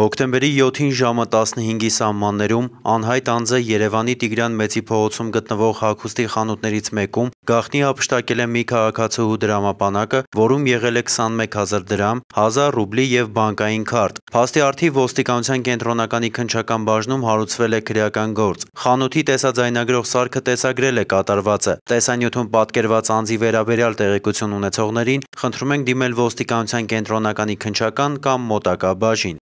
Հոկտեմբերի 7-ին ժամը 15-ի սահմաններում անհայտ անձը Երևանի Տիգրան Մեծի փողոցում գտնվող հագուստի խանութներից մեկում գաղտնի հափշտակել է մի քաղաքացու դրամապանակը, որում եղել է 21000 դրամ, 1000 ռուբլի եւ բանկային քարտ։ Փաստի արդի ոստիկանության կենտրոնականի քնչական բաժնում հարուցվել է քրեական գործ։ Խանութի տեսաձայնագրող սարքը տեսագրել է կատարվածը։ Տեսանյութում պատկերված անձի վերաբերյալ տեղեկություն ունեցողներին խնդրում ենք դիմել ոստիկանության կենտրոնականի քնչական կամ մոտակա բաժին։